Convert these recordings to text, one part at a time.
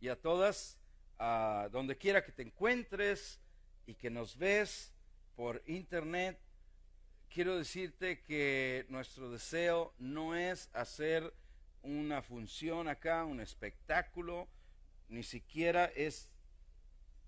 y a todas, a donde quiera que te encuentres y que nos ves por internet, quiero decirte que nuestro deseo no es hacer una función acá, un espectáculo, ni siquiera es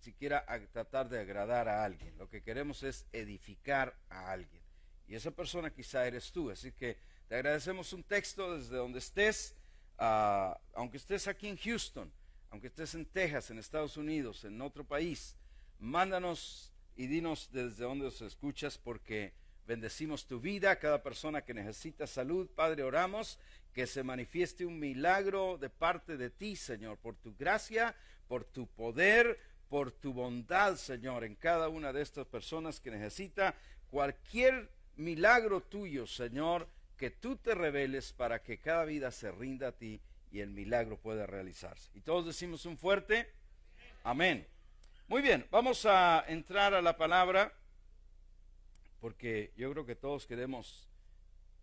siquiera tratar de agradar a alguien. Lo que queremos es edificar a alguien. Y esa persona quizá eres tú. Así que te agradecemos un texto desde donde estés, ah, aunque estés aquí en Houston, aunque estés en Texas, en Estados Unidos, en otro país, mándanos y dinos desde dónde nos escuchas porque bendecimos tu vida, cada persona que necesita salud, Padre, oramos que se manifieste un milagro de parte de ti, Señor, por tu gracia, por tu poder, por tu bondad, Señor, en cada una de estas personas que necesita cualquier milagro tuyo, Señor, que tú te reveles para que cada vida se rinda a ti y el milagro puede realizarse. Y todos decimos un fuerte amén. Muy bien, vamos a entrar a la palabra porque yo creo que todos queremos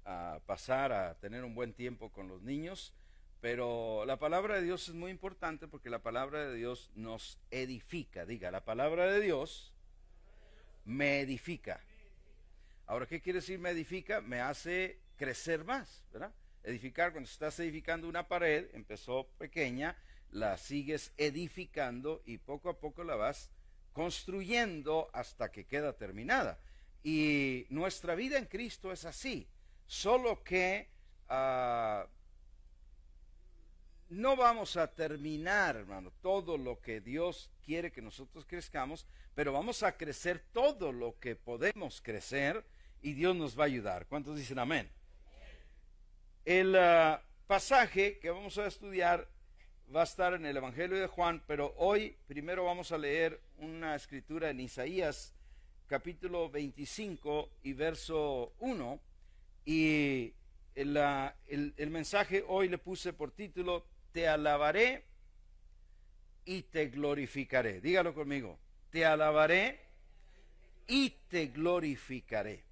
ah, pasar a tener un buen tiempo con los niños, pero la palabra de Dios es muy importante porque la palabra de Dios nos edifica. Diga, la palabra de Dios me edifica. Ahora, ¿qué quiere decir me edifica? Me hace crecer más, ¿verdad? edificar, cuando estás edificando una pared, empezó pequeña, la sigues edificando y poco a poco la vas construyendo hasta que queda terminada. Y nuestra vida en Cristo es así, solo que ah, no vamos a terminar, hermano, todo lo que Dios quiere que nosotros crezcamos, pero vamos a crecer todo lo que podemos crecer y Dios nos va a ayudar. ¿Cuántos dicen amén? El ah, pasaje que vamos a estudiar va a estar en el Evangelio de Juan, pero hoy primero vamos a leer una escritura en Isaías capítulo 25 y verso 1. Y ah, el mensaje hoy le puse por título, Te alabaré y te glorificaré. Dígalo conmigo, te alabaré y te glorificaré.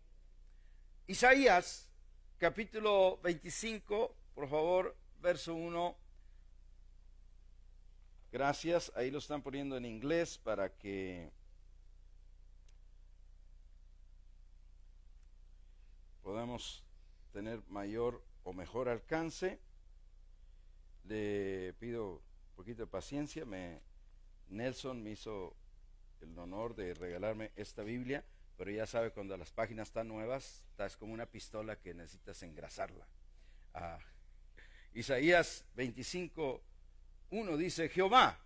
Isaías capítulo 25, por favor, verso 1. Gracias, ahí lo están poniendo en inglés para que podamos tener mayor o mejor alcance. Le pido un poquito de paciencia. Me, Nelson me hizo el honor de regalarme esta Biblia. Pero ya sabe, cuando las páginas están nuevas, es como una pistola que necesitas engrasarla. Ah. Isaías 25.1 dice, Jehová,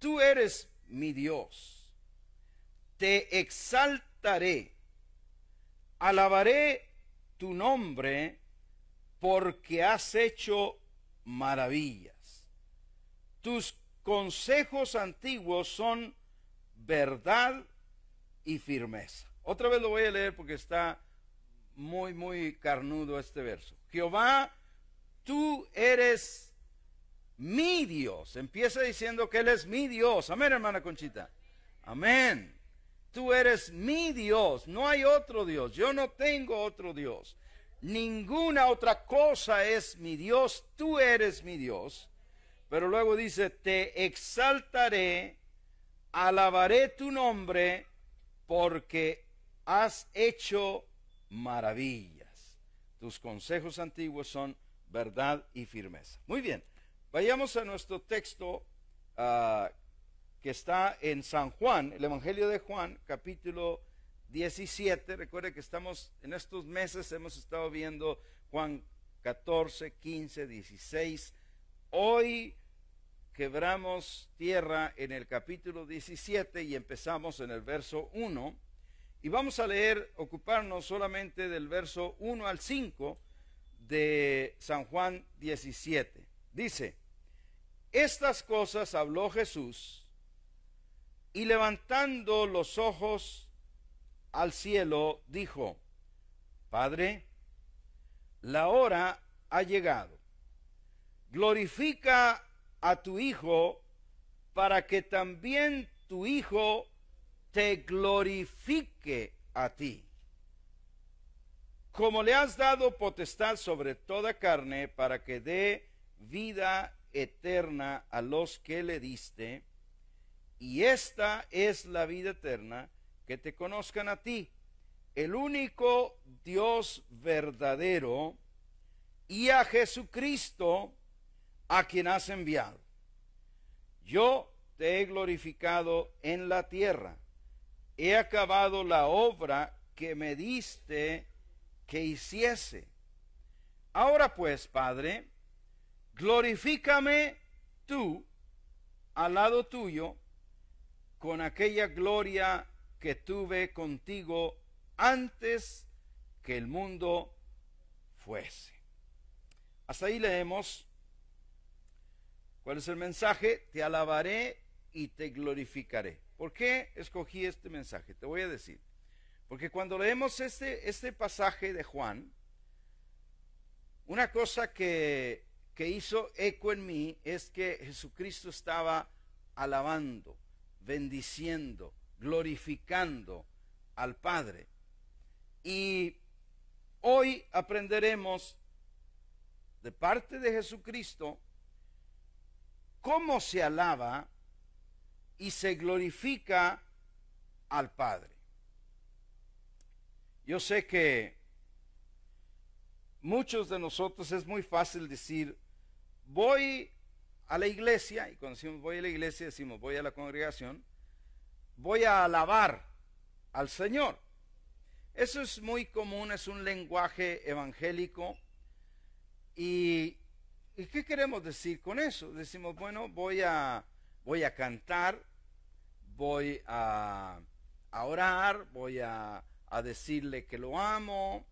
tú eres mi Dios, te exaltaré, alabaré tu nombre porque has hecho maravillas. Tus consejos antiguos son verdad y firmeza. Otra vez lo voy a leer porque está muy, muy carnudo este verso. Jehová, tú eres mi Dios. Empieza diciendo que Él es mi Dios. Amén, hermana Conchita. Amén. Tú eres mi Dios. No hay otro Dios. Yo no tengo otro Dios. Ninguna otra cosa es mi Dios. Tú eres mi Dios. Pero luego dice, te exaltaré, alabaré tu nombre porque has hecho maravillas. Tus consejos antiguos son verdad y firmeza. Muy bien, vayamos a nuestro texto ah, que está en San Juan, el Evangelio de Juan, capítulo 17. Recuerde que estamos en estos meses hemos estado viendo Juan 14, 15, 16. Hoy quebramos tierra en el capítulo 17 y empezamos en el verso 1. Y vamos a leer, ocuparnos solamente del verso 1 al 5 de San Juan 17. Dice, estas cosas habló Jesús y levantando los ojos al cielo dijo, Padre, la hora ha llegado. Glorifica a tu Hijo para que también tu Hijo te glorifique a ti. Como le has dado potestad sobre toda carne para que dé vida eterna a los que le diste, y esta es la vida eterna, que te conozcan a ti, el único Dios verdadero, y a Jesucristo, a quien has enviado. Yo te he glorificado en la tierra. He acabado la obra que me diste que hiciese. Ahora pues, Padre, glorifícame tú al lado tuyo con aquella gloria que tuve contigo antes que el mundo fuese. Hasta ahí leemos ¿Cuál es el mensaje? Te alabaré y te glorificaré. ¿Por qué escogí este mensaje? Te voy a decir. Porque cuando leemos este, este pasaje de Juan, una cosa que, que hizo eco en mí es que Jesucristo estaba alabando, bendiciendo, glorificando al Padre. Y hoy aprenderemos de parte de Jesucristo cómo se alaba y se glorifica al Padre. Yo sé que muchos de nosotros es muy fácil decir, voy a la iglesia, y cuando decimos voy a la iglesia, decimos voy a la congregación, voy a alabar al Señor. Eso es muy común, es un lenguaje evangélico y ¿Y ¿Qué queremos decir con eso? Decimos, bueno, voy a, voy a cantar, voy a, orar, voy a, decirle que lo amo.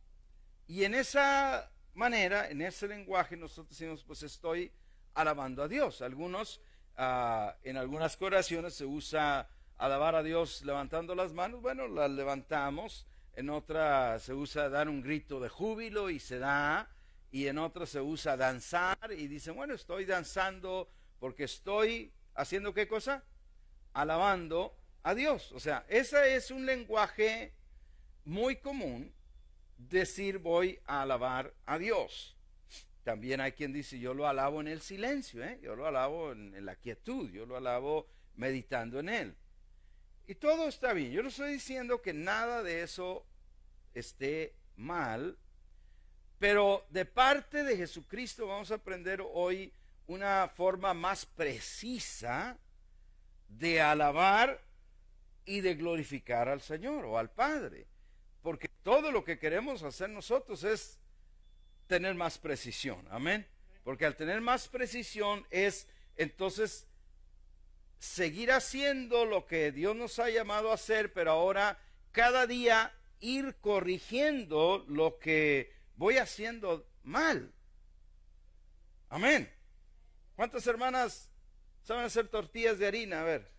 Y en esa manera, en ese lenguaje, nosotros decimos, pues estoy alabando a Dios. Algunos, ah, en algunas oraciones se usa alabar a Dios levantando las manos, bueno, las levantamos. En otras se usa dar un grito de júbilo y se da y en otros se usa danzar y dicen, bueno, estoy danzando porque estoy haciendo qué cosa? Alabando a Dios. O sea, ese es un lenguaje muy común, decir voy a alabar a Dios. También hay quien dice, yo lo alabo en el silencio, ¿eh? yo lo alabo en, en la quietud, yo lo alabo meditando en Él. Y todo está bien, yo no estoy diciendo que nada de eso esté mal, pero de parte de Jesucristo vamos a aprender hoy una forma más precisa de alabar y de glorificar al Señor o al Padre. Porque todo lo que queremos hacer nosotros es tener más precisión. Amén. Porque al tener más precisión es entonces seguir haciendo lo que Dios nos ha llamado a hacer, pero ahora cada día ir corrigiendo lo que voy haciendo mal. Amén. ¿Cuántas hermanas saben hacer tortillas de harina? A ver.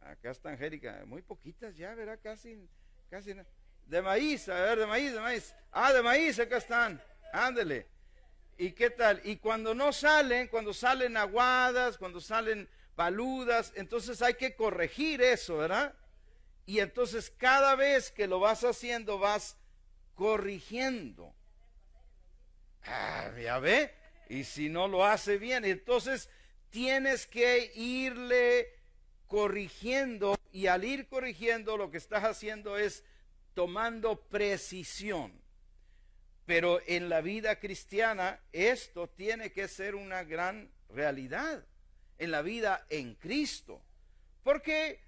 Acá está Angélica. Muy poquitas ya, verá, casi, casi. De maíz, a ver, de maíz, de maíz. Ah, de maíz, acá están. Ándele. ¿Y qué tal? Y cuando no salen, cuando salen aguadas, cuando salen paludas, entonces hay que corregir eso, ¿verdad? Y entonces cada vez que lo vas haciendo, vas corrigiendo. Ah, ya ve. Y si no lo hace bien, entonces tienes que irle corrigiendo y al ir corrigiendo lo que estás haciendo es tomando precisión. Pero en la vida cristiana esto tiene que ser una gran realidad, en la vida en Cristo, porque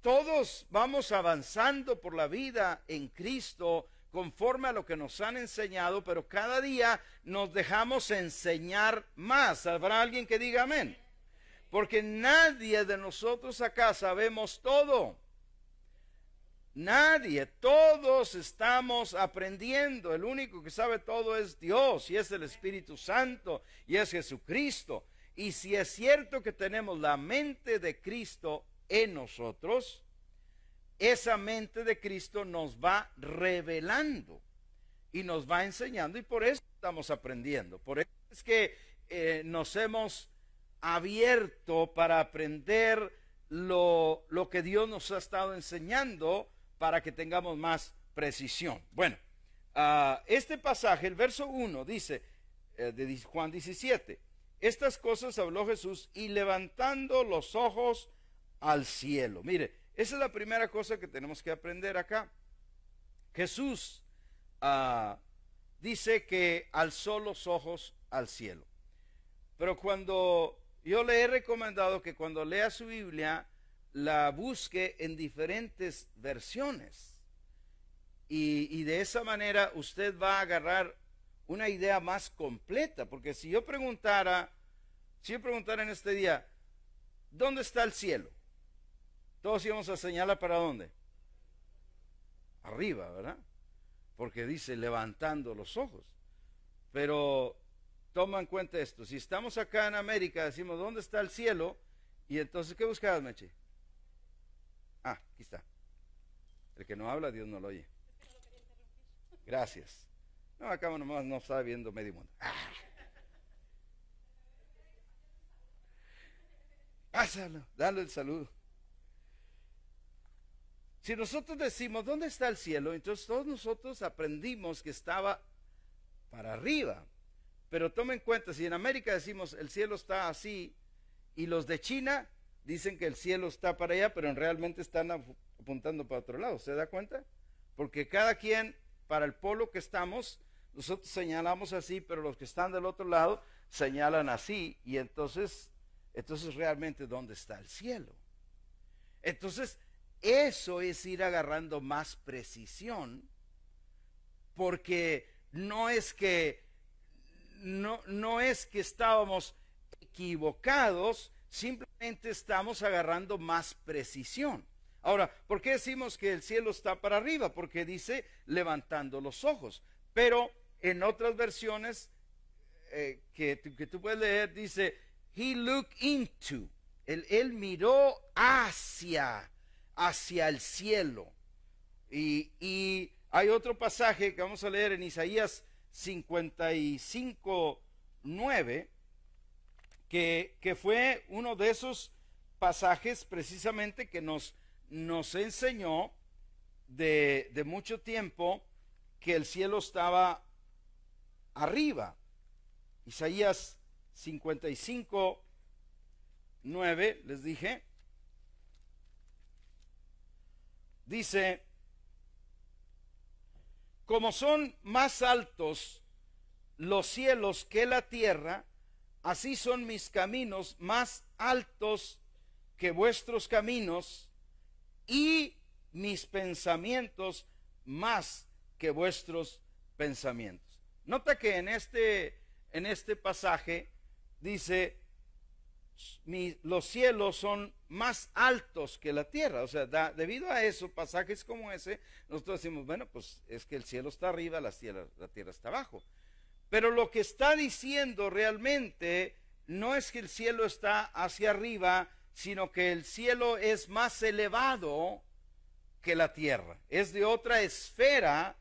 todos vamos avanzando por la vida en Cristo conforme a lo que nos han enseñado, pero cada día nos dejamos enseñar más. ¿Habrá alguien que diga amén? Porque nadie de nosotros acá sabemos todo. Nadie, todos estamos aprendiendo. El único que sabe todo es Dios y es el Espíritu Santo y es Jesucristo. Y si es cierto que tenemos la mente de Cristo en nosotros, esa mente de Cristo nos va revelando y nos va enseñando y por eso estamos aprendiendo. Por eso es que eh, nos hemos abierto para aprender lo, que Dios nos ha estado enseñando para que tengamos más precisión. Bueno, ah, este pasaje, el verso 1, dice, eh, de Juan 17, estas cosas habló Jesús y levantando los ojos al cielo. Mire, esa es la primera cosa que tenemos que aprender acá. Jesús ah, dice que alzó los ojos al cielo. Pero cuando yo le he recomendado que cuando lea su Biblia, la busque en diferentes versiones. Y, y de esa manera usted va a agarrar una idea más completa. Porque si yo preguntara, si yo preguntara en este día, ¿dónde está el cielo? todos íbamos a señalar para dónde. Arriba, ¿verdad? Porque dice levantando los ojos. Pero toma en cuenta esto. Si estamos acá en América, decimos, ¿dónde está el cielo? Y entonces, ¿qué buscabas, Meche? Ah, aquí está. El que no habla, Dios no lo oye. Gracias. No, acá nomás no está viendo medio mundo. Ah. Pásalo, dale el saludo. Si nosotros decimos, ¿dónde está el cielo? Entonces todos nosotros aprendimos que estaba para arriba. Pero tomen en cuenta, si en América decimos el cielo está así y los de China dicen que el cielo está para allá, pero realmente están apuntando para otro lado, ¿se da cuenta? Porque cada quien, para el polo que estamos, nosotros señalamos así, pero los que están del otro lado señalan así y entonces, entonces realmente ¿dónde está el cielo? Entonces, eso es ir agarrando más precisión, porque no es que no, es que estábamos equivocados, simplemente estamos agarrando más precisión. Ahora, ¿por qué decimos que el cielo está para arriba? Porque dice levantando los ojos. Pero en otras versiones eh, que, tú puedes leer, dice, he looked into. él miró hacia hacia el cielo. Y, hay otro pasaje que vamos a leer en Isaías 55, 9, que, que fue uno de esos pasajes precisamente que nos, nos enseñó de, de mucho tiempo que el cielo estaba arriba. Isaías 55, 9, les dije. Dice, como son más altos los cielos que la tierra, así son mis caminos más altos que vuestros caminos y mis pensamientos más que vuestros pensamientos. Nota que en este, en este pasaje dice, los cielos son más altos que la tierra. O sea, debido a eso, pasajes como ese, nosotros decimos, bueno, pues es que el cielo está arriba, la tierra está abajo. Pero lo que está diciendo realmente no es que el cielo está hacia arriba, sino que el cielo es más elevado que la tierra. Es de otra esfera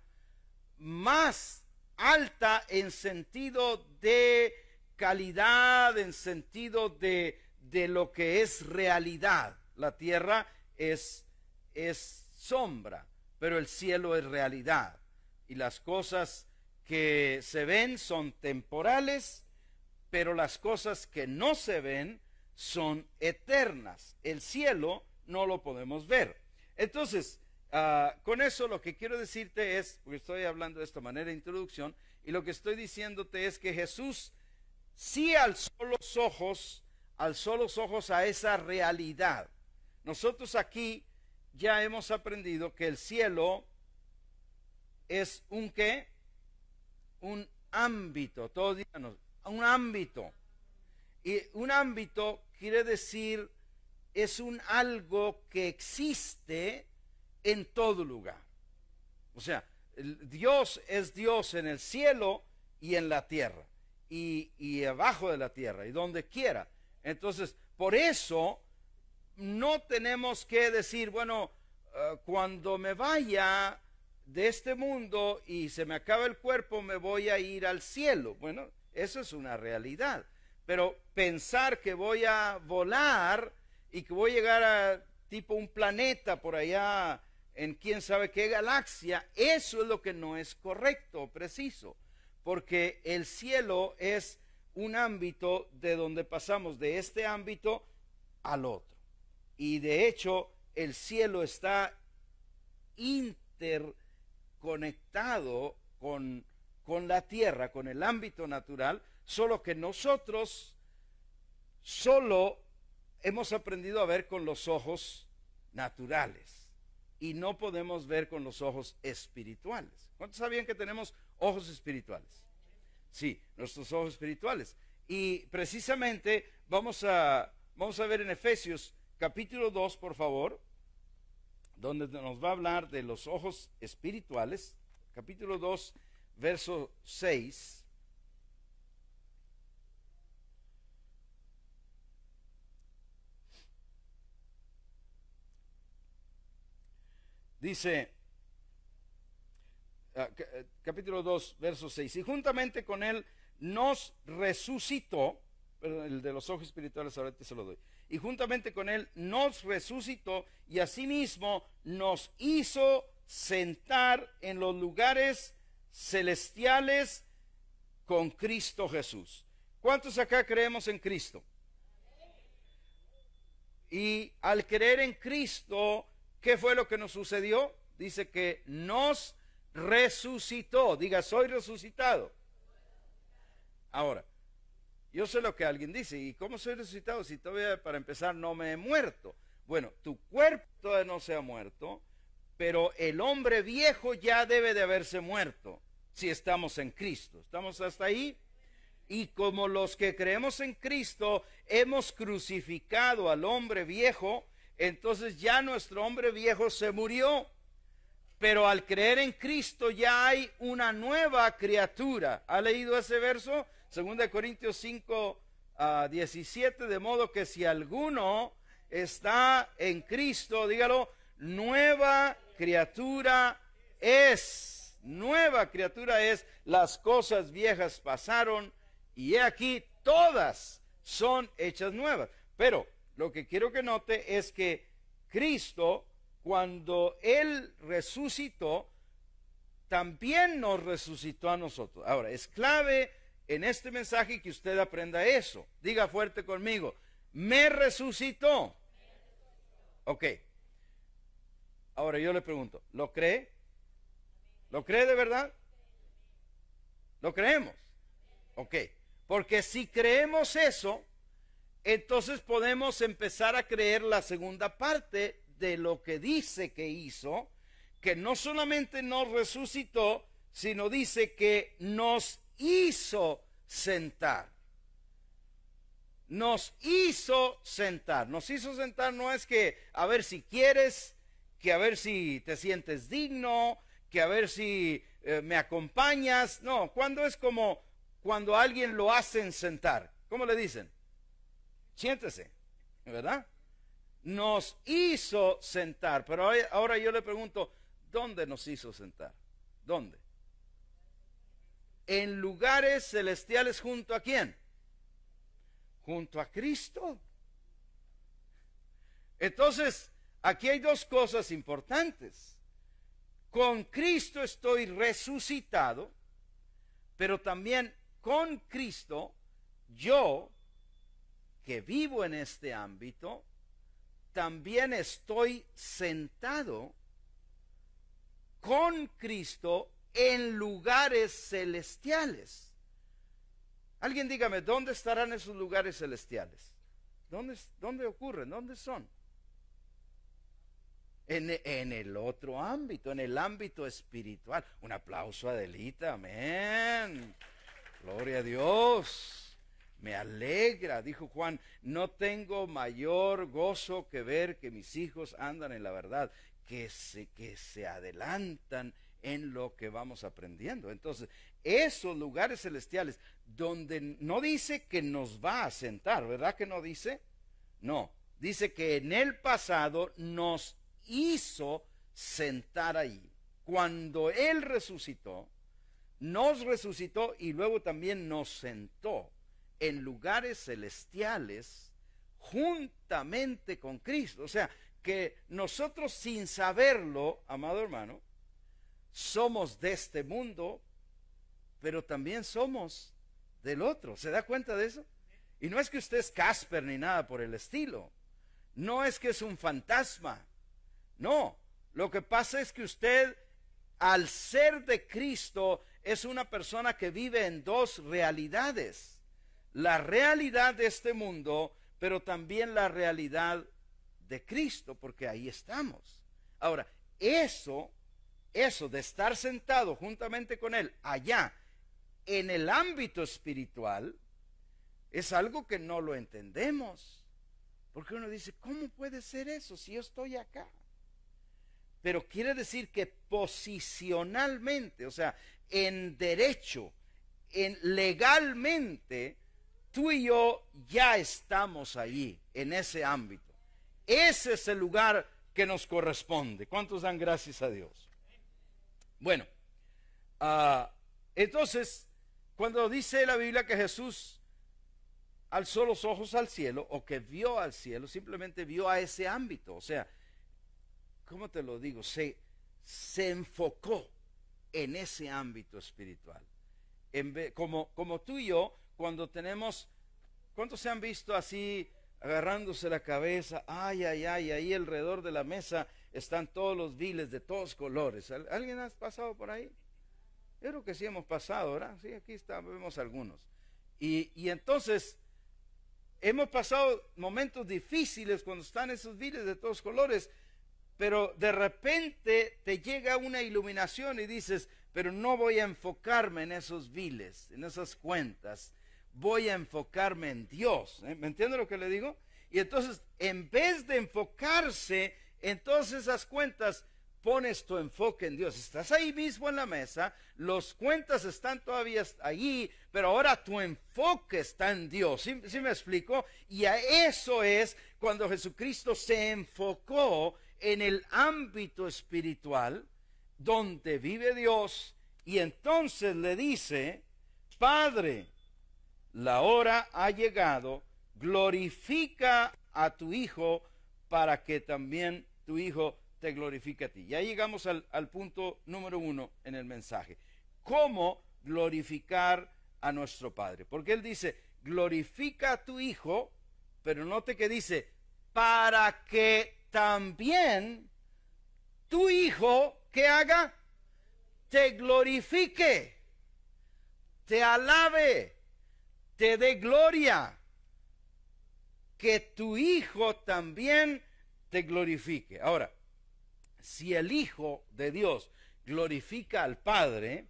más alta en sentido de calidad en sentido de, de lo que es realidad. La tierra es, es sombra, pero el cielo es realidad. Y las cosas que se ven son temporales, pero las cosas que no se ven son eternas. El cielo no lo podemos ver. Entonces, ah, con eso lo que quiero decirte es, porque estoy hablando de esta manera de introducción, y lo que estoy diciéndote es que Jesús si alzó los ojos, alzó los ojos a esa realidad. Nosotros aquí ya hemos aprendido que el cielo es un qué? Un ámbito, todos un ámbito. Y un ámbito quiere decir es un algo que existe en todo lugar. O sea, Dios es Dios en el cielo y en la tierra y, abajo de la tierra y donde quiera. Entonces, por eso no tenemos que decir, bueno, eh, cuando me vaya de este mundo y se me acaba el cuerpo, me voy a ir al cielo. Bueno, eso es una realidad. Pero pensar que voy a volar y que voy a llegar a tipo un planeta por allá en quién sabe qué galaxia, eso es lo que no es correcto o preciso porque el cielo es un ámbito de donde pasamos de este ámbito al otro. Y de hecho, el cielo está interconectado con, la tierra, con el ámbito natural, solo que nosotros solo hemos aprendido a ver con los ojos naturales y no podemos ver con los ojos espirituales. ¿Cuántos sabían que tenemos ojos espirituales? Sí, nuestros ojos espirituales. Y precisamente vamos a, vamos a ver en Efesios capítulo 2, por favor, donde nos va a hablar de los ojos espirituales. Capítulo 2, verso 6. Dice, ah, eh, capítulo 2, verso 6, y juntamente con él nos resucitó, el de los ojos espirituales ahora te se lo doy, y juntamente con él nos resucitó y asimismo nos hizo sentar en los lugares celestiales con Cristo Jesús. ¿Cuántos acá creemos en Cristo? Y al creer en Cristo, ¿Qué fue lo que nos sucedió? Dice que nos resucitó. Diga, soy resucitado. Ahora, yo sé lo que alguien dice, ¿y cómo soy resucitado si todavía para empezar no me he muerto? Bueno, tu cuerpo todavía no se ha muerto, pero el hombre viejo ya debe de haberse muerto si estamos en Cristo. ¿Estamos hasta ahí? Y como los que creemos en Cristo hemos crucificado al hombre viejo, entonces ya nuestro hombre viejo se murió, pero al creer en Cristo ya hay una nueva criatura. ¿Ha leído ese verso? 2 Corintios 5, 17, ah, de modo que si alguno está en Cristo, dígalo, nueva criatura es, nueva criatura es, las cosas viejas pasaron y he aquí todas son hechas nuevas. Pero lo que quiero que note es que Cristo, cuando Él resucitó, también nos resucitó a nosotros. Ahora, es clave en este mensaje que usted aprenda eso. Diga fuerte conmigo, me resucitó. Ok. Ahora yo le pregunto, ¿lo cree? ¿Lo cree de verdad? ¿Lo creemos? Ok. Porque si creemos eso, entonces podemos empezar a creer la segunda parte de lo que dice que hizo, que no solamente nos resucitó, sino dice que nos hizo sentar. Nos hizo sentar. Nos hizo sentar no es que a ver si quieres, que a ver si te sientes digno, que a ver si eh, me acompañas. No, cuando es como cuando alguien lo hacen sentar. ¿Cómo le dicen? siéntese, ¿verdad? Nos hizo sentar, pero ahora yo le pregunto, ¿dónde nos hizo sentar? ¿Dónde? En lugares celestiales junto a quién? Junto a Cristo. Entonces, aquí hay dos cosas importantes. Con Cristo estoy resucitado, pero también con Cristo yo que vivo en este ámbito, también estoy sentado con Cristo en lugares celestiales. Alguien dígame, ¿dónde estarán esos lugares celestiales? ¿Dónde, dónde ocurren? ¿Dónde son? En, el otro ámbito, en el ámbito espiritual. Un aplauso a Adelita, amén. Gloria a Dios me alegra, dijo Juan, no tengo mayor gozo que ver que mis hijos andan en la verdad, que se, que se adelantan en lo que vamos aprendiendo. Entonces, esos lugares celestiales donde no dice que nos va a sentar, ¿verdad que no dice? No, dice que en el pasado nos hizo sentar ahí. Cuando Él resucitó, nos resucitó y luego también nos sentó en lugares celestiales juntamente con Cristo. O sea, que nosotros sin saberlo, amado hermano, somos de este mundo, pero también somos del otro. ¿Se da cuenta de eso? Y no es que usted es Casper ni nada por el estilo. No es que es un fantasma. No, lo que pasa es que usted, al ser de Cristo, es una persona que vive en dos realidades la realidad de este mundo, pero también la realidad de Cristo, porque ahí estamos. Ahora, eso, eso de estar sentado juntamente con Él allá en el ámbito espiritual, es algo que no lo entendemos. Porque uno dice, ¿cómo puede ser eso si yo estoy acá? Pero quiere decir que posicionalmente, o sea, en derecho, en legalmente, tú y yo ya estamos allí, en ese ámbito. Ese es el lugar que nos corresponde. ¿Cuántos dan gracias a Dios? Bueno, ah, entonces, cuando dice la Biblia que Jesús alzó los ojos al cielo o que vio al cielo, simplemente vio a ese ámbito. O sea, ¿cómo te lo digo? Se, se enfocó en ese ámbito espiritual. como tú y yo cuando tenemos, ¿cuántos se han visto así agarrándose la cabeza? Ay, ay, ay, ahí alrededor de la mesa están todos los viles de todos colores. ¿Alguien ha pasado por ahí? Yo creo que sí hemos pasado, ¿verdad? Sí, aquí está, vemos algunos. Y, y entonces, hemos pasado momentos difíciles cuando están esos viles de todos colores, pero de repente te llega una iluminación y dices, pero no voy a enfocarme en esos viles, en esas cuentas, voy a enfocarme en Dios. ¿eh? ¿Me entiende lo que le digo? Y entonces, en vez de enfocarse en todas esas cuentas, pones tu enfoque en Dios. Estás ahí mismo en la mesa, los cuentas están todavía allí, pero ahora tu enfoque está en Dios. ¿Sí, me explico? Y a eso es cuando Jesucristo se enfocó en el ámbito espiritual donde vive Dios y entonces le dice, Padre, la hora ha llegado, glorifica a tu Hijo para que también tu Hijo te glorifique a ti. Ya llegamos al, punto número uno en el mensaje. ¿Cómo glorificar a nuestro Padre? Porque Él dice, glorifica a tu Hijo, pero note que dice, para que también tu Hijo, que haga? Te glorifique, te alabe, te dé gloria. Que tu Hijo también te glorifique. Ahora, si el Hijo de Dios glorifica al Padre,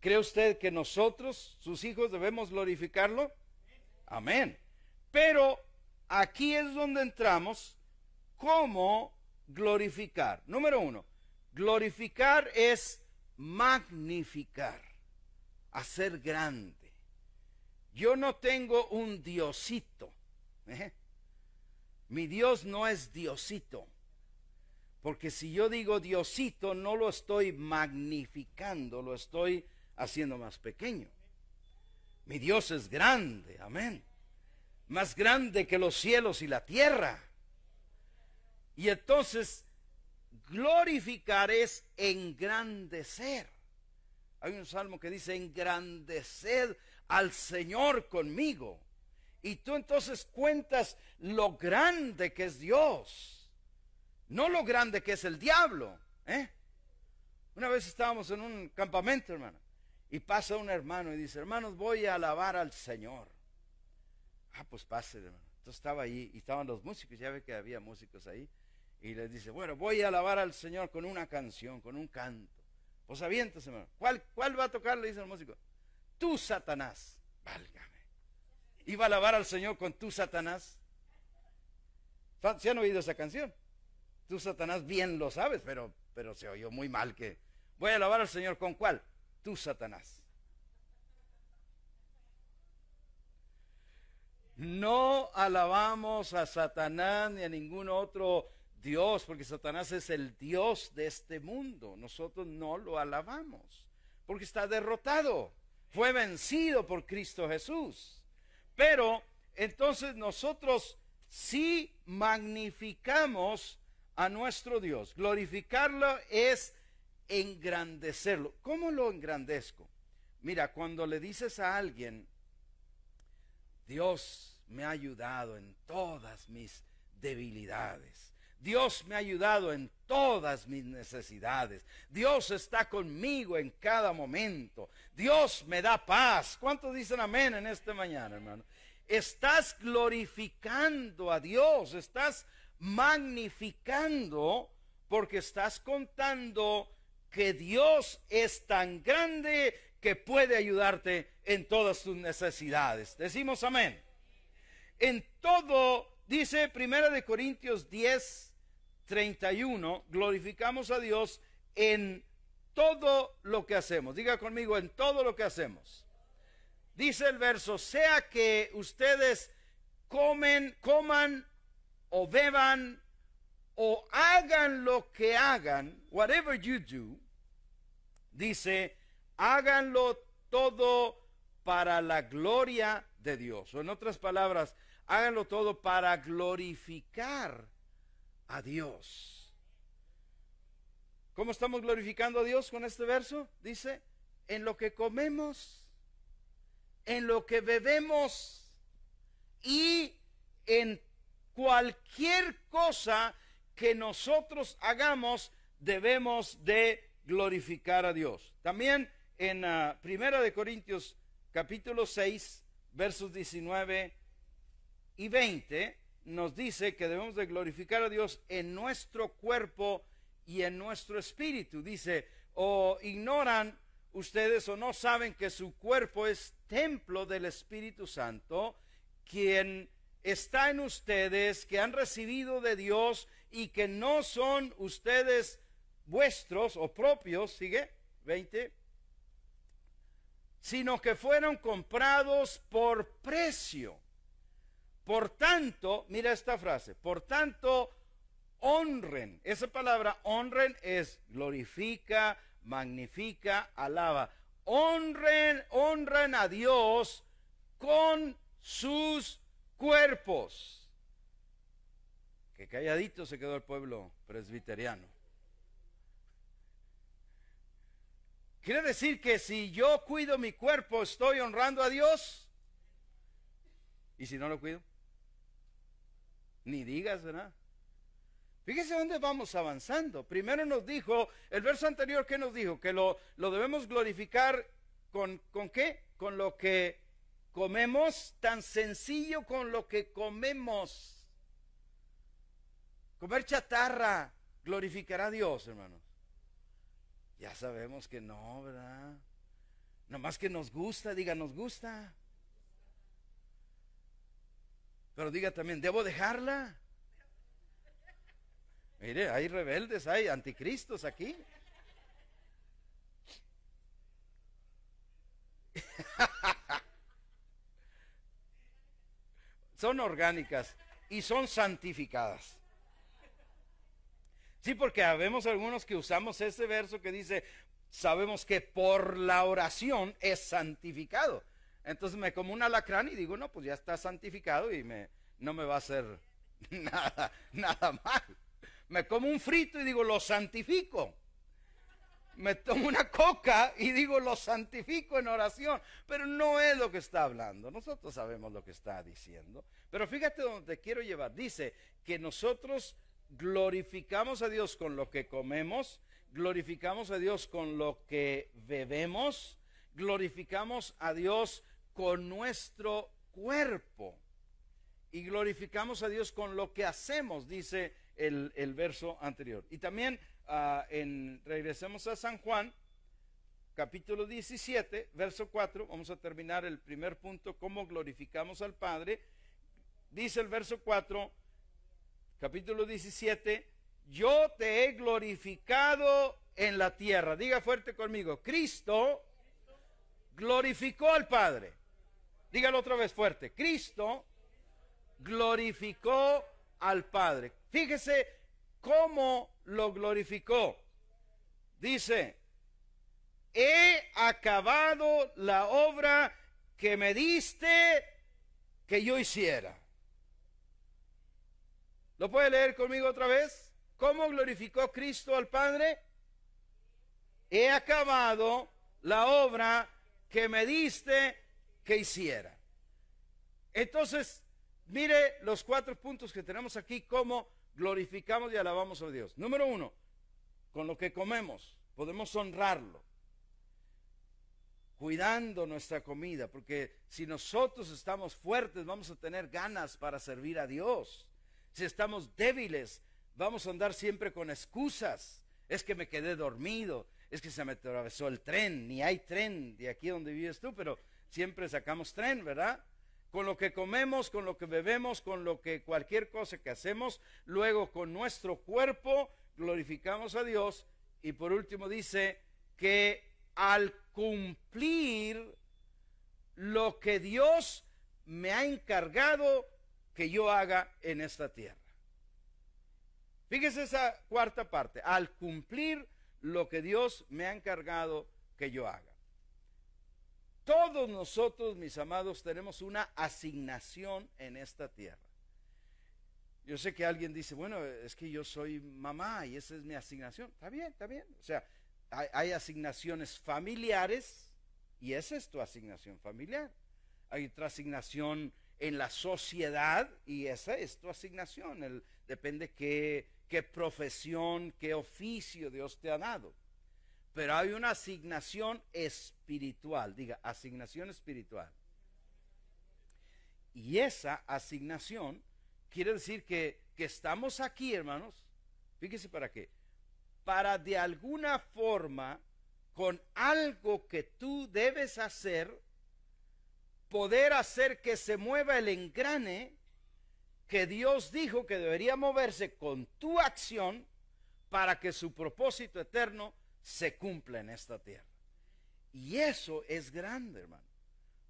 ¿cree usted que nosotros, sus hijos, debemos glorificarlo? Amén. Pero aquí es donde entramos. ¿Cómo glorificar? Número uno, glorificar es magnificar, hacer grande yo no tengo un diosito. ¿eh? Mi Dios no es diosito. Porque si yo digo diosito, no lo estoy magnificando, lo estoy haciendo más pequeño. Mi Dios es grande, amén. Más grande que los cielos y la tierra. Y entonces, glorificar es engrandecer. Hay un salmo que dice, engrandecer al Señor conmigo. Y tú entonces cuentas lo grande que es Dios, no lo grande que es el diablo. ¿eh? Una vez estábamos en un campamento, hermano, y pasa un hermano y dice, hermanos, voy a alabar al Señor. Ah, pues pase, hermano. Entonces estaba ahí y estaban los músicos, ya ve que había músicos ahí, y les dice, bueno, voy a alabar al Señor con una canción, con un canto. Pues aviéntese, hermano. ¿Cuál, ¿Cuál va a tocar? Le dice el músico tú, Satanás. Válgame. ¿Iba a alabar al Señor con tú, Satanás? ¿Se han oído esa canción? Tú, Satanás, bien lo sabes, pero, pero se oyó muy mal que... Voy a alabar al Señor con cuál? Tú, Satanás. No alabamos a Satanás ni a ningún otro Dios, porque Satanás es el Dios de este mundo. Nosotros no lo alabamos, porque está derrotado fue vencido por Cristo Jesús. Pero entonces nosotros sí magnificamos a nuestro Dios. Glorificarlo es engrandecerlo. ¿Cómo lo engrandezco? Mira, cuando le dices a alguien, Dios me ha ayudado en todas mis debilidades. Dios me ha ayudado en todas mis necesidades. Dios está conmigo en cada momento. Dios me da paz. ¿Cuántos dicen amén en esta mañana, hermano? Estás glorificando a Dios, estás magnificando porque estás contando que Dios es tan grande que puede ayudarte en todas tus necesidades. Decimos amén. En todo, dice Primera de Corintios 10, 31, glorificamos a Dios en todo lo que hacemos. Diga conmigo, en todo lo que hacemos. Dice el verso, sea que ustedes comen, coman o beban o hagan lo que hagan, whatever you do, dice, háganlo todo para la gloria de Dios. O en otras palabras, háganlo todo para glorificar a Dios. ¿Cómo estamos glorificando a Dios con este verso? Dice, en lo que comemos, en lo que bebemos y en cualquier cosa que nosotros hagamos, debemos de glorificar a Dios. También en la ah, Primera de Corintios capítulo 6, versos 19 y 20, nos dice que debemos de glorificar a Dios en nuestro cuerpo y en nuestro espíritu. Dice, o ignoran ustedes o no saben que su cuerpo es templo del Espíritu Santo, quien está en ustedes, que han recibido de Dios y que no son ustedes vuestros o propios, sigue, 20, sino que fueron comprados por precio. Por tanto, mira esta frase, por tanto, honren. Esa palabra honren es glorifica, magnifica, alaba. Honren, honren a Dios con sus cuerpos. Que calladito se quedó el pueblo presbiteriano. Quiere decir que si yo cuido mi cuerpo, estoy honrando a Dios. ¿Y si no lo cuido? ni digas, ¿verdad? Fíjese dónde vamos avanzando. Primero nos dijo, el verso anterior, ¿qué nos dijo? Que lo, debemos glorificar con, con qué? Con lo que comemos, tan sencillo con lo que comemos. Comer chatarra glorificará a Dios, hermanos. Ya sabemos que no, ¿verdad? Nomás que nos gusta, diga, nos gusta. Pero diga también, ¿debo dejarla? Mire, hay rebeldes, hay anticristos aquí. son orgánicas y son santificadas. Sí, porque habemos algunos que usamos ese verso que dice, sabemos que por la oración es santificado. Entonces me como un alacrán y digo, no, pues ya está santificado y me, no me va a hacer nada, nada mal. Me como un frito y digo, lo santifico. Me tomo una coca y digo, lo santifico en oración. Pero no es lo que está hablando. Nosotros sabemos lo que está diciendo. Pero fíjate donde te quiero llevar. Dice que nosotros glorificamos a Dios con lo que comemos, glorificamos a Dios con lo que bebemos, glorificamos a Dios con con nuestro cuerpo. Y glorificamos a Dios con lo que hacemos, dice el, verso anterior. Y también ah, regresemos a San Juan, capítulo 17, verso 4. Vamos a terminar el primer punto, cómo glorificamos al Padre. Dice el verso 4, capítulo 17, yo te he glorificado en la tierra. Diga fuerte conmigo, Cristo glorificó al Padre. Dígalo otra vez fuerte. Cristo glorificó al Padre. Fíjese cómo lo glorificó. Dice, he acabado la obra que me diste que yo hiciera. ¿Lo puede leer conmigo otra vez? ¿Cómo glorificó Cristo al Padre? He acabado la obra que me diste ¿Qué hiciera. Entonces, mire los cuatro puntos que tenemos aquí, cómo glorificamos y alabamos a Dios. Número uno, con lo que comemos, podemos honrarlo, cuidando nuestra comida, porque si nosotros estamos fuertes, vamos a tener ganas para servir a Dios. Si estamos débiles, vamos a andar siempre con excusas. Es que me quedé dormido, es que se me atravesó el tren, ni hay tren de aquí donde vives tú, pero siempre sacamos tren, ¿verdad? Con lo que comemos, con lo que bebemos, con lo que cualquier cosa que hacemos, luego con nuestro cuerpo glorificamos a Dios y por último dice que al cumplir lo que Dios me ha encargado que yo haga en esta tierra. Fíjese esa cuarta parte, al cumplir lo que Dios me ha encargado que yo haga. Todos nosotros, mis amados, tenemos una asignación en esta tierra. Yo sé que alguien dice, bueno, es que yo soy mamá y esa es mi asignación. Está bien, está bien. O sea, hay, asignaciones familiares y esa es tu asignación familiar. Hay otra asignación en la sociedad y esa es tu asignación. depende qué, qué profesión, qué oficio Dios te ha dado pero hay una asignación espiritual, diga, asignación espiritual. Y esa asignación quiere decir que, estamos aquí, hermanos, fíjese para qué, para de alguna forma, con algo que tú debes hacer, poder hacer que se mueva el engrane que Dios dijo que debería moverse con tu acción para que su propósito eterno se cumple en esta tierra. Y eso es grande, hermano.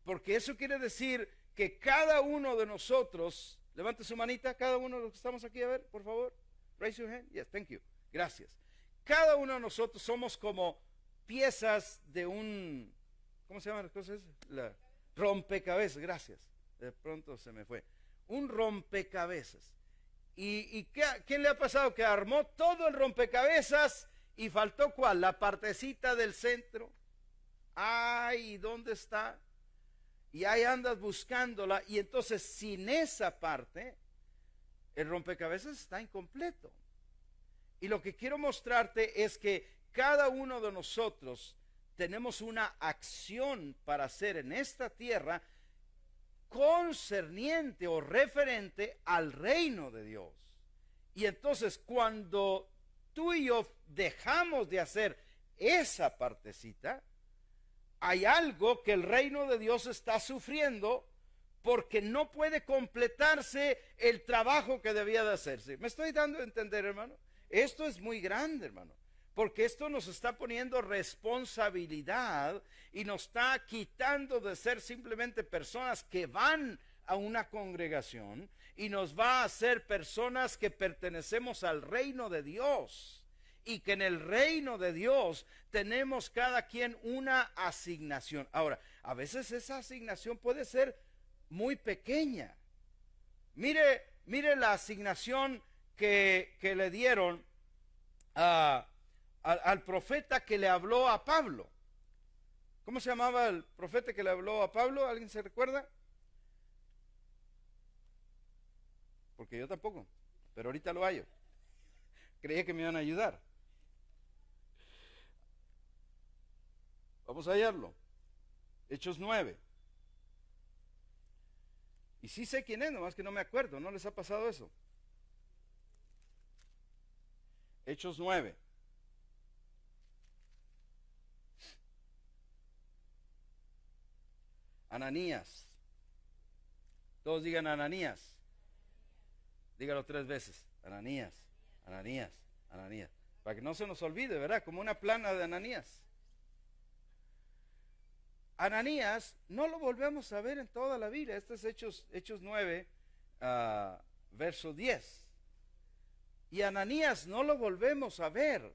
Porque eso quiere decir que cada uno de nosotros, levante su manita, cada uno de los que estamos aquí, a ver, por favor. Raise your hand. Yes, thank you. Gracias. Cada uno de nosotros somos como piezas de un, ¿cómo se llaman las cosas? La rompecabezas, gracias. De pronto se me fue. Un rompecabezas. ¿Y, qué, quién le ha pasado que armó todo el rompecabezas ¿Y faltó cuál? La partecita del centro. Ay, ¿dónde está? Y ahí andas buscándola. Y entonces sin esa parte, el rompecabezas está incompleto. Y lo que quiero mostrarte es que cada uno de nosotros tenemos una acción para hacer en esta tierra concerniente o referente al reino de Dios. Y entonces cuando tú y yo dejamos de hacer esa partecita, hay algo que el reino de Dios está sufriendo porque no puede completarse el trabajo que debía de hacerse. ¿Me estoy dando a entender, hermano? Esto es muy grande, hermano, porque esto nos está poniendo responsabilidad y nos está quitando de ser simplemente personas que van a una congregación y nos va a hacer personas que pertenecemos al reino de Dios y que en el reino de Dios tenemos cada quien una asignación. Ahora, a veces esa asignación puede ser muy pequeña. Mire, mire la asignación que, le dieron al profeta que le habló a Pablo. ¿Cómo se llamaba el profeta que le habló a Pablo? ¿Alguien se recuerda? porque yo tampoco, pero ahorita lo hallo. Creía que me iban a ayudar. Vamos a hallarlo. Hechos 9. Y sí sé quién es, nomás que no me acuerdo, ¿no les ha pasado eso? Hechos 9. Ananías. Todos digan Ananías. Dígalo tres veces. Ananías, Ananías, Ananías. Para que no se nos olvide, ¿verdad? Como una plana de Ananías. Ananías no lo volvemos a ver en toda la vida. Este es Hechos, Hechos 9, ah, verso 10. Y Ananías no lo volvemos a ver.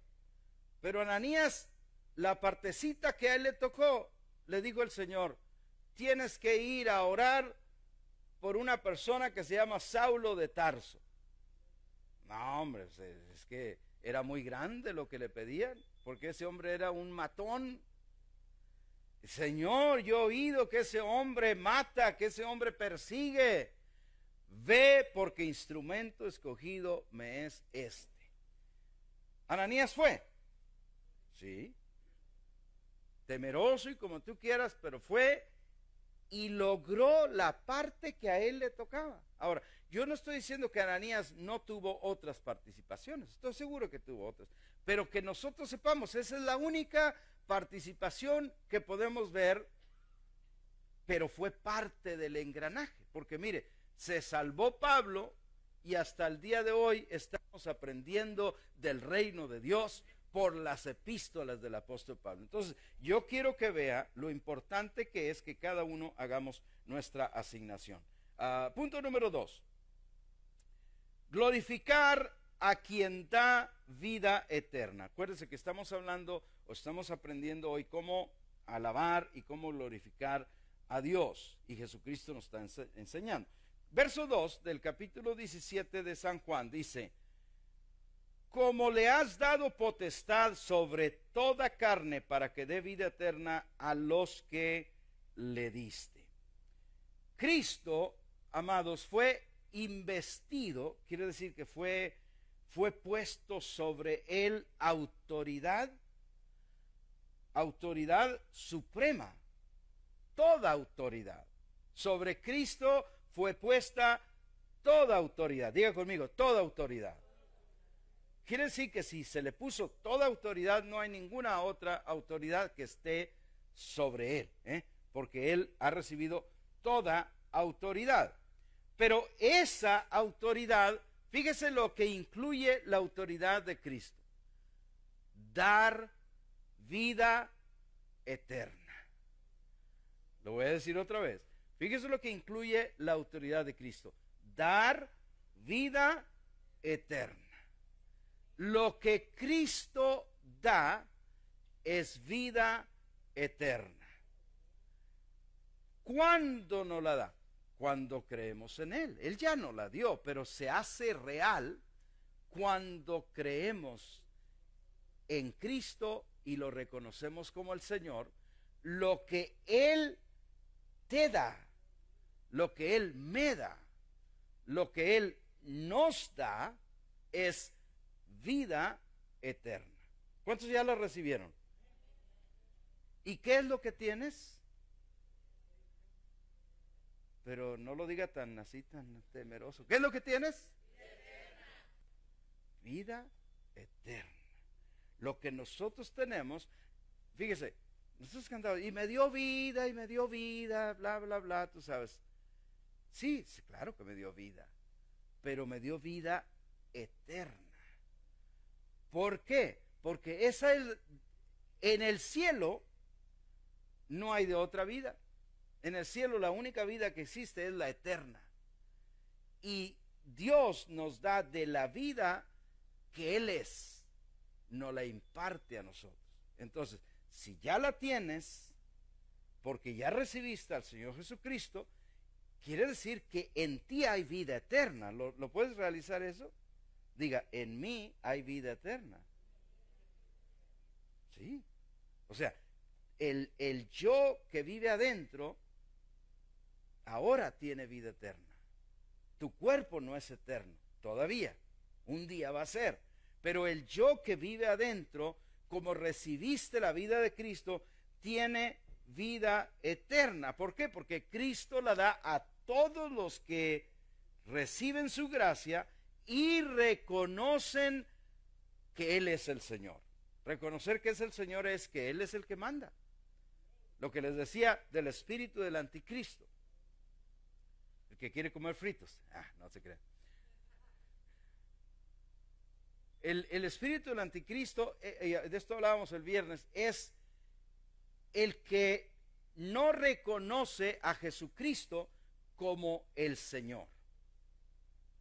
Pero Ananías, la partecita que a él le tocó, le dijo el Señor, tienes que ir a orar por una persona que se llama Saulo de Tarso. No, hombre, pues, es que era muy grande lo que le pedían, porque ese hombre era un matón. Señor, yo he oído que ese hombre mata, que ese hombre persigue. Ve porque instrumento escogido me es este. Ananías fue. Sí. Temeroso y como tú quieras, pero fue y logró la parte que a él le tocaba. Ahora, yo no estoy diciendo que Ananías no tuvo otras participaciones, estoy seguro que tuvo otras, pero que nosotros sepamos, esa es la única participación que podemos ver, pero fue parte del engranaje, porque mire, se salvó Pablo y hasta el día de hoy estamos aprendiendo del reino de Dios, por las epístolas del apóstol Pablo. Entonces, yo quiero que vea lo importante que es que cada uno hagamos nuestra asignación. Ah, punto número dos, glorificar a quien da vida eterna. Acuérdense que estamos hablando o estamos aprendiendo hoy cómo alabar y cómo glorificar a Dios. Y Jesucristo nos está enseñando. Verso 2 del capítulo 17 de San Juan dice, como le has dado potestad sobre toda carne para que dé vida eterna a los que le diste. Cristo, amados, fue investido, quiere decir que fue, fue puesto sobre él autoridad, autoridad suprema, toda autoridad. Sobre Cristo fue puesta toda autoridad. Diga conmigo, toda autoridad. Quiere decir que si se le puso toda autoridad, no hay ninguna otra autoridad que esté sobre él, ¿eh? porque él ha recibido toda autoridad. Pero esa autoridad, fíjese lo que incluye la autoridad de Cristo. Dar vida eterna. Lo voy a decir otra vez. Fíjese lo que incluye la autoridad de Cristo. Dar vida eterna. Lo que Cristo da es vida eterna. ¿Cuándo no la da? Cuando creemos en Él. Él ya no la dio, pero se hace real cuando creemos en Cristo y lo reconocemos como el Señor. Lo que Él te da, lo que Él me da, lo que Él nos da es vida eterna. ¿Cuántos ya la recibieron? ¿Y qué es lo que tienes? Pero no lo diga tan así, tan temeroso. ¿Qué es lo que tienes? Vida eterna. Lo que nosotros tenemos, fíjese, nosotros cantamos, y me dio vida, y me dio vida, bla, bla, bla, tú sabes. sí, claro que me dio vida, pero me dio vida eterna. ¿Por qué? Porque esa es, en el cielo no hay de otra vida. En el cielo la única vida que existe es la eterna. Y Dios nos da de la vida que Él es, no la imparte a nosotros. Entonces, si ya la tienes, porque ya recibiste al Señor Jesucristo, quiere decir que en ti hay vida eterna. ¿Lo, lo puedes realizar eso? diga, en mí hay vida eterna. ¿Sí? O sea, el, el yo que vive adentro ahora tiene vida eterna. Tu cuerpo no es eterno, todavía. Un día va a ser. Pero el yo que vive adentro, como recibiste la vida de Cristo, tiene vida eterna. ¿Por qué? Porque Cristo la da a todos los que reciben su gracia y reconocen que Él es el Señor. Reconocer que es el Señor es que Él es el que manda. Lo que les decía del espíritu del anticristo. El que quiere comer fritos. Ah, no se cree El, el, espíritu del anticristo, eh, eh, de esto hablábamos el viernes, es el que no reconoce a Jesucristo como el Señor.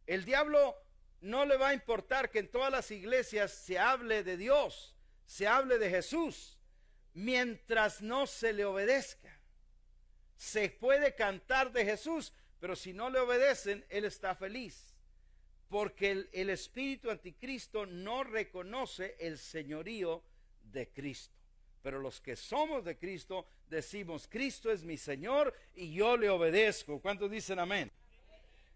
El diablo no le va a importar que en todas las iglesias se hable de Dios, se hable de Jesús, mientras no se le obedezca. Se puede cantar de Jesús, pero si no le obedecen, Él está feliz, porque el, espíritu anticristo no reconoce el señorío de Cristo. Pero los que somos de Cristo decimos, Cristo es mi Señor y yo le obedezco. ¿Cuántos dicen amén?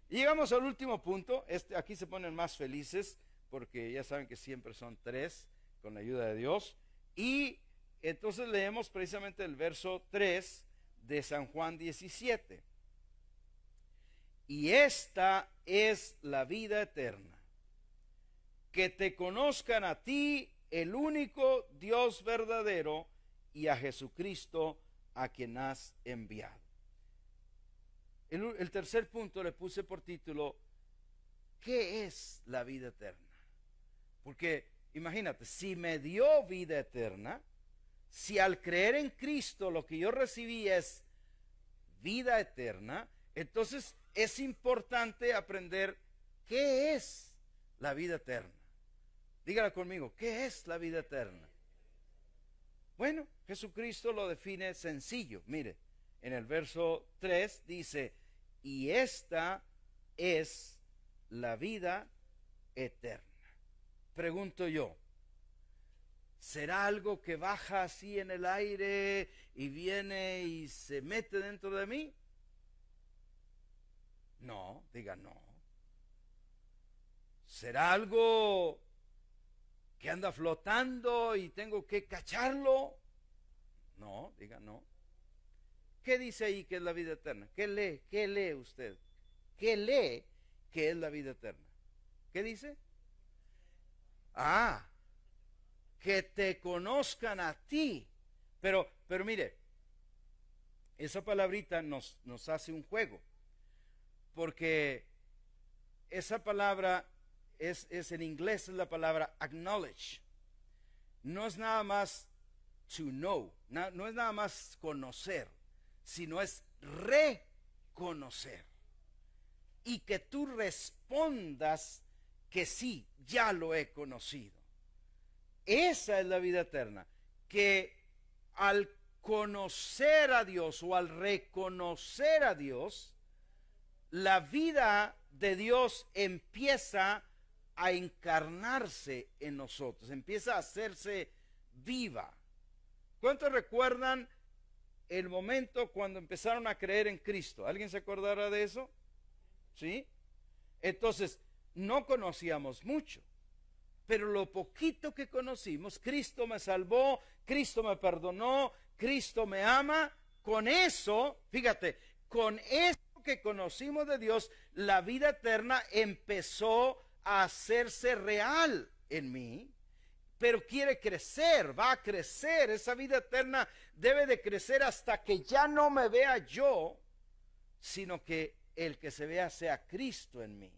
llegamos al último punto. Este, aquí se ponen más felices porque ya saben que siempre son tres con la ayuda de Dios. Y entonces leemos precisamente el verso 3 de San Juan 17. Y esta es la vida eterna, que te conozcan a ti, el único Dios verdadero, y a Jesucristo a quien has enviado. El, tercer punto le puse por título, ¿qué es la vida eterna? Porque imagínate, si me dio vida eterna, si al creer en Cristo lo que yo recibí es vida eterna, entonces es importante aprender qué es la vida eterna. Dígala conmigo, ¿qué es la vida eterna? Bueno, Jesucristo lo define sencillo, mire, en el verso 3 dice, y esta es la vida eterna. Pregunto yo, ¿será algo que baja así en el aire y viene y se mete dentro de mí? No, diga no. ¿Será algo que anda flotando y tengo que cacharlo? No, diga no. ¿Qué dice ahí que es la vida eterna? ¿Qué lee? ¿Qué lee usted? ¿Qué lee que es la vida eterna? ¿Qué dice? Ah, que te conozcan a ti. Pero, pero mire, esa palabrita nos, hace un juego, porque esa palabra es, en inglés es la palabra acknowledge. No es nada más to know, no es nada más conocer sino es reconocer. Y que tú respondas que sí, ya lo he conocido. Esa es la vida eterna, que al conocer a Dios o al reconocer a Dios, la vida de Dios empieza a encarnarse en nosotros, empieza a hacerse viva. ¿Cuántos recuerdan el momento cuando empezaron a creer en Cristo. ¿Alguien se acordará de eso? ¿Sí? Entonces, no conocíamos mucho, pero lo poquito que conocimos, Cristo me salvó, Cristo me perdonó, Cristo me ama. Con eso, fíjate, con eso que conocimos de Dios, la vida eterna empezó a hacerse real en mí pero quiere crecer, va a crecer, esa vida eterna debe de crecer hasta que ya no me vea yo, sino que el que se vea sea Cristo en mí.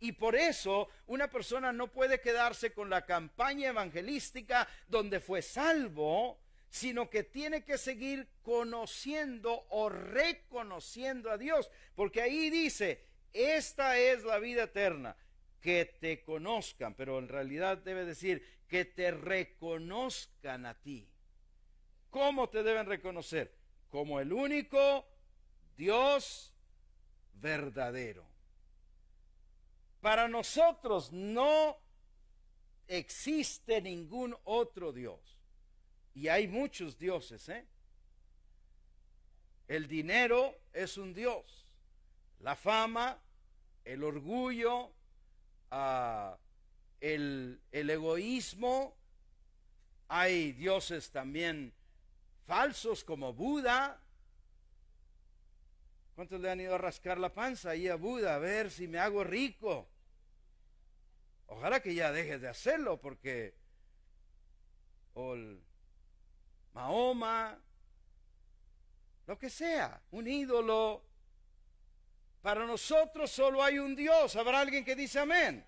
Y por eso una persona no puede quedarse con la campaña evangelística donde fue salvo, sino que tiene que seguir conociendo o reconociendo a Dios, porque ahí dice, esta es la vida eterna, que te conozcan, pero en realidad debe decir que te reconozcan a ti. ¿Cómo te deben reconocer? Como el único Dios verdadero. Para nosotros no existe ningún otro Dios. Y hay muchos dioses, ¿eh? El dinero es un Dios. La fama, el orgullo, el, el egoísmo, hay dioses también falsos como Buda. ¿Cuántos le han ido a rascar la panza ahí a Buda a ver si me hago rico? Ojalá que ya dejes de hacerlo porque el Mahoma, lo que sea, un ídolo, para nosotros solo hay un Dios. ¿Habrá alguien que dice amén?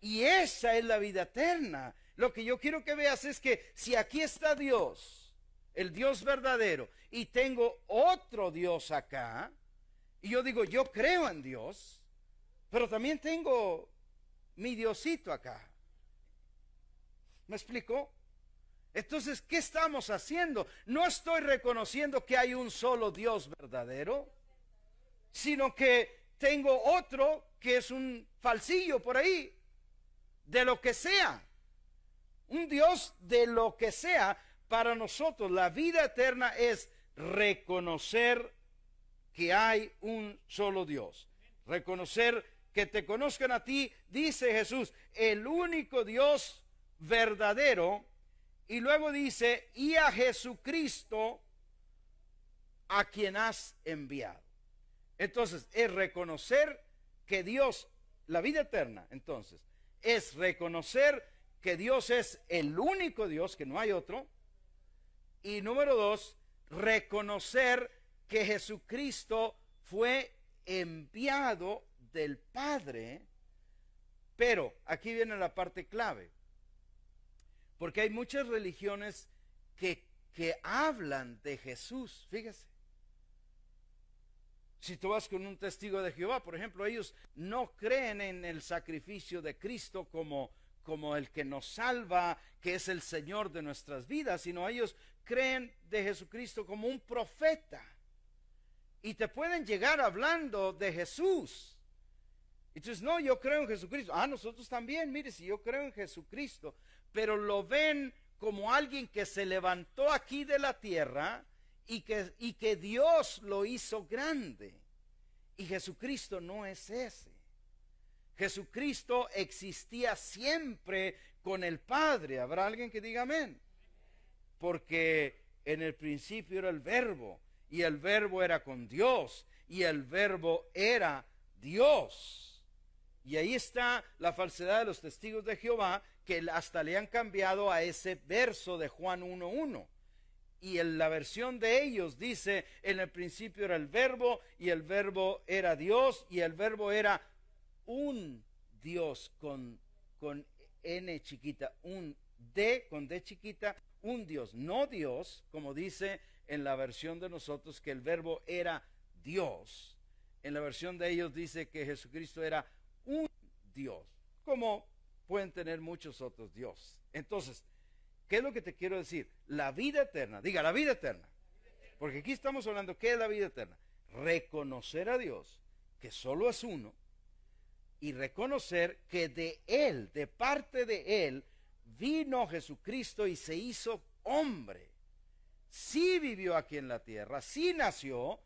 Y esa es la vida eterna. Lo que yo quiero que veas es que si aquí está Dios, el Dios verdadero, y tengo otro Dios acá, y yo digo, yo creo en Dios, pero también tengo mi Diosito acá. ¿Me explico? Entonces, ¿qué estamos haciendo? No estoy reconociendo que hay un solo Dios verdadero sino que tengo otro que es un falsillo por ahí, de lo que sea. Un Dios de lo que sea para nosotros. La vida eterna es reconocer que hay un solo Dios. Reconocer que te conozcan a ti, dice Jesús, el único Dios verdadero. Y luego dice, y a Jesucristo a quien has enviado. Entonces, es reconocer que Dios, la vida eterna, entonces, es reconocer que Dios es el único Dios, que no hay otro. Y número dos, reconocer que Jesucristo fue enviado del Padre. Pero aquí viene la parte clave, porque hay muchas religiones que, hablan de Jesús, fíjese, si tú vas con un testigo de Jehová, por ejemplo, ellos no creen en el sacrificio de Cristo como, como el que nos salva, que es el Señor de nuestras vidas, sino ellos creen de Jesucristo como un profeta. Y te pueden llegar hablando de Jesús. Entonces, no, yo creo en Jesucristo. Ah, nosotros también, mire, si yo creo en Jesucristo, pero lo ven como alguien que se levantó aquí de la tierra, y que, y que Dios lo hizo grande. Y Jesucristo no es ese. Jesucristo existía siempre con el Padre. ¿Habrá alguien que diga amén? Porque en el principio era el verbo y el verbo era con Dios y el verbo era Dios. Y ahí está la falsedad de los testigos de Jehová que hasta le han cambiado a ese verso de Juan 1.1. Y en la versión de ellos dice, en el principio era el verbo y el verbo era Dios y el verbo era un Dios con, con N chiquita, un D con D chiquita, un Dios, no Dios, como dice en la versión de nosotros que el verbo era Dios. En la versión de ellos dice que Jesucristo era un Dios, como pueden tener muchos otros Dios. Entonces, ¿Qué es lo que te quiero decir? La vida eterna, diga la vida eterna. Porque aquí estamos hablando, ¿qué es la vida eterna? Reconocer a Dios, que solo es uno, y reconocer que de Él, de parte de Él, vino Jesucristo y se hizo hombre. Sí vivió aquí en la tierra, sí nació,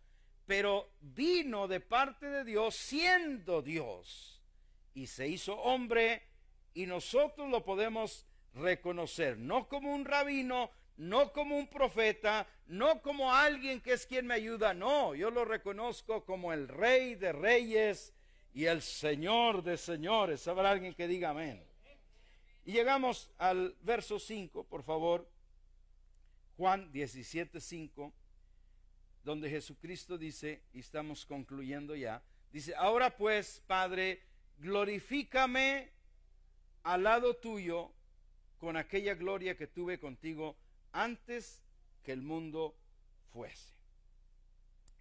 pero vino de parte de Dios siendo Dios y se hizo hombre y nosotros lo podemos reconocer, no como un rabino, no como un profeta, no como alguien que es quien me ayuda, no, yo lo reconozco como el rey de reyes y el señor de señores. ¿Habrá alguien que diga amén? Y llegamos al verso 5, por favor, Juan 17, 5, donde Jesucristo dice, y estamos concluyendo ya, dice, ahora pues, Padre, glorifícame al lado tuyo con aquella gloria que tuve contigo antes que el mundo fuese.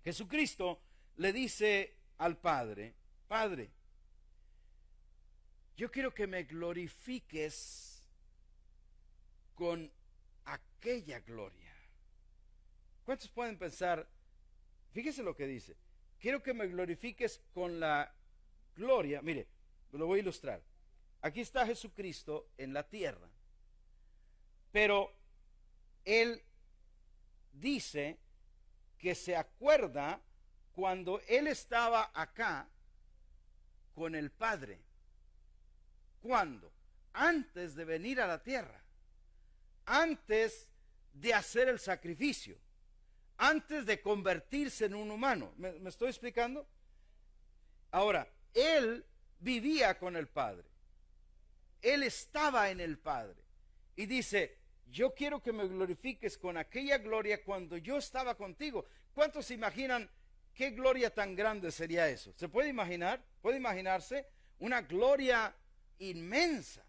Jesucristo le dice al Padre, Padre, yo quiero que me glorifiques con aquella gloria. ¿Cuántos pueden pensar? Fíjese lo que dice. Quiero que me glorifiques con la gloria. Mire, lo voy a ilustrar. Aquí está Jesucristo en la tierra. Pero él dice que se acuerda cuando él estaba acá con el Padre. ¿Cuándo? Antes de venir a la tierra, antes de hacer el sacrificio, antes de convertirse en un humano. ¿Me, me estoy explicando? Ahora, él vivía con el Padre, él estaba en el Padre, y dice, yo quiero que me glorifiques con aquella gloria cuando yo estaba contigo. ¿Cuántos se imaginan qué gloria tan grande sería eso? ¿Se puede imaginar? ¿Puede imaginarse? Una gloria inmensa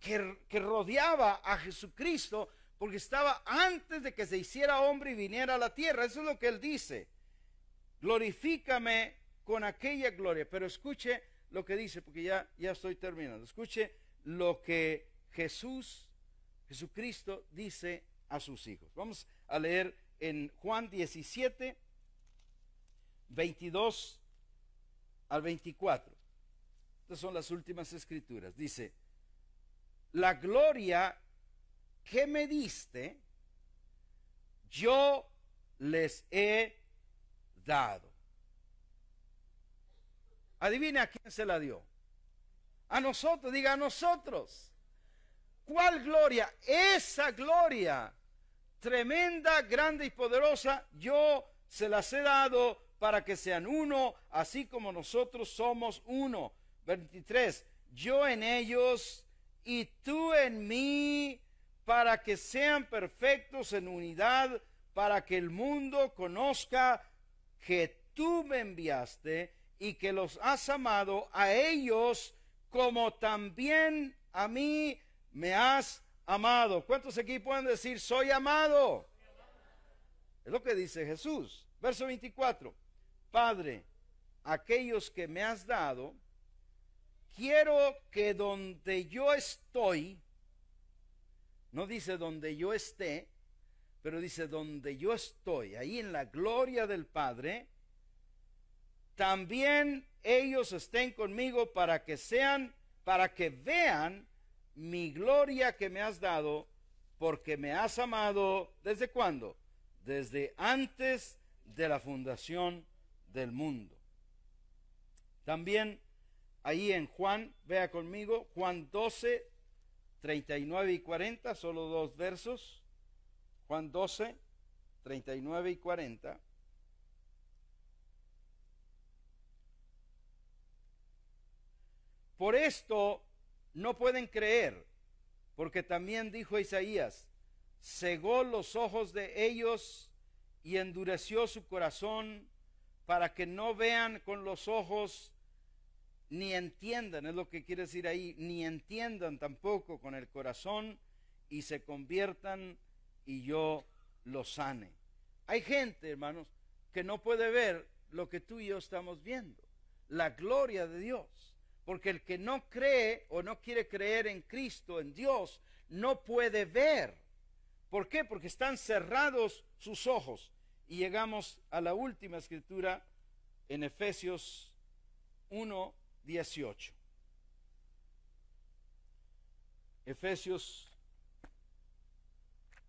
que, rodeaba a Jesucristo porque estaba antes de que se hiciera hombre y viniera a la tierra. Eso es lo que él dice. Glorifícame con aquella gloria. Pero escuche lo que dice, porque ya, ya estoy terminando. Escuche lo que Jesús Jesucristo dice a sus hijos. Vamos a leer en Juan 17, 22 al 24. Estas son las últimas escrituras. Dice, la gloria que me diste, yo les he dado. Adivina a quién se la dio. A nosotros, diga a nosotros. ¿Cuál gloria? Esa gloria tremenda, grande y poderosa, yo se las he dado para que sean uno, así como nosotros somos uno. 23. Yo en ellos y tú en mí, para que sean perfectos en unidad, para que el mundo conozca que tú me enviaste y que los has amado a ellos como también a mí me has amado. ¿Cuántos aquí pueden decir, soy amado? Es lo que dice Jesús. Verso 24, Padre, aquellos que me has dado, quiero que donde yo estoy, no dice donde yo esté, pero dice donde yo estoy, ahí en la gloria del Padre, también ellos estén conmigo para que sean, para que vean mi gloria que me has dado, porque me has amado desde cuándo? Desde antes de la fundación del mundo. También ahí en Juan, vea conmigo, Juan 12, 39 y 40, solo dos versos. Juan 12, 39 y 40. Por esto no pueden creer, porque también dijo Isaías, cegó los ojos de ellos y endureció su corazón para que no vean con los ojos ni entiendan, es lo que quiere decir ahí, ni entiendan tampoco con el corazón y se conviertan y yo los sane. Hay gente, hermanos, que no puede ver lo que tú y yo estamos viendo, la gloria de Dios. Porque el que no cree o no quiere creer en Cristo, en Dios, no puede ver. ¿Por qué? Porque están cerrados sus ojos. Y llegamos a la última escritura en Efesios 1, 18. Efesios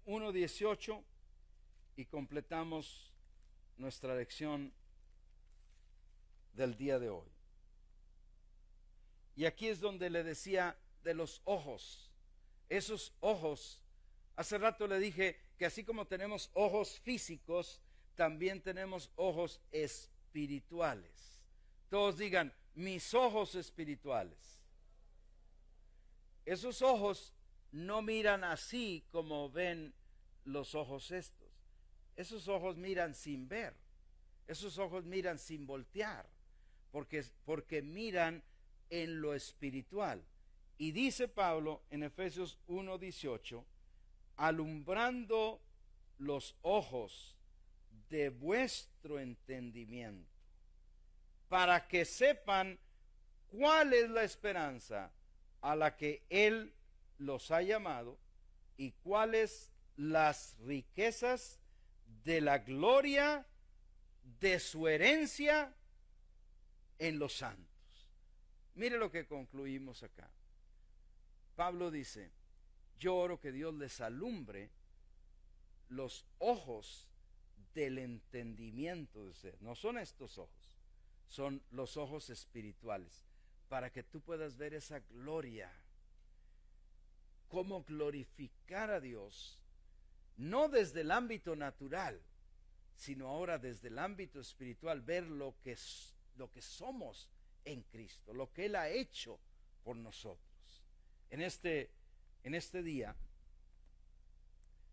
1, 18 y completamos nuestra lección del día de hoy. Y aquí es donde le decía de los ojos. Esos ojos, hace rato le dije que así como tenemos ojos físicos, también tenemos ojos espirituales. Todos digan, mis ojos espirituales. Esos ojos no miran así como ven los ojos estos. Esos ojos miran sin ver. Esos ojos miran sin voltear. Porque, porque miran en lo espiritual. Y dice Pablo en Efesios 1:18, alumbrando los ojos de vuestro entendimiento, para que sepan cuál es la esperanza a la que Él los ha llamado y cuáles las riquezas de la gloria de su herencia en los santos. Mire lo que concluimos acá. Pablo dice, yo oro que Dios les alumbre los ojos del entendimiento de ser. No son estos ojos, son los ojos espirituales, para que tú puedas ver esa gloria, cómo glorificar a Dios, no desde el ámbito natural, sino ahora desde el ámbito espiritual, ver lo que, lo que somos en Cristo, lo que Él ha hecho por nosotros. En este, en este día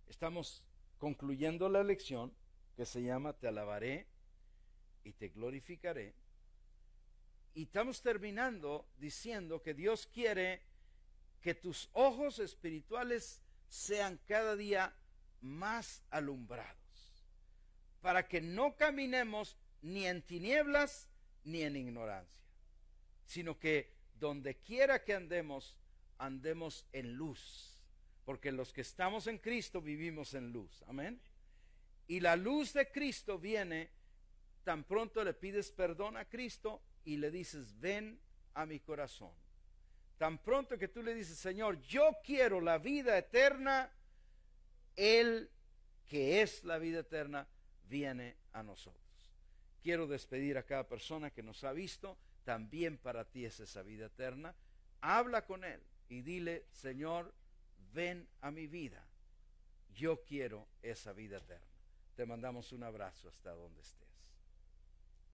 estamos concluyendo la lección que se llama Te alabaré y te glorificaré. Y estamos terminando diciendo que Dios quiere que tus ojos espirituales sean cada día más alumbrados, para que no caminemos ni en tinieblas ni en ignorancia sino que donde quiera que andemos, andemos en luz, porque los que estamos en Cristo vivimos en luz, amén. Y la luz de Cristo viene, tan pronto le pides perdón a Cristo y le dices, ven a mi corazón. Tan pronto que tú le dices, Señor, yo quiero la vida eterna, Él que es la vida eterna viene a nosotros. Quiero despedir a cada persona que nos ha visto también para ti es esa vida eterna. Habla con Él y dile, Señor, ven a mi vida. Yo quiero esa vida eterna. Te mandamos un abrazo hasta donde estés.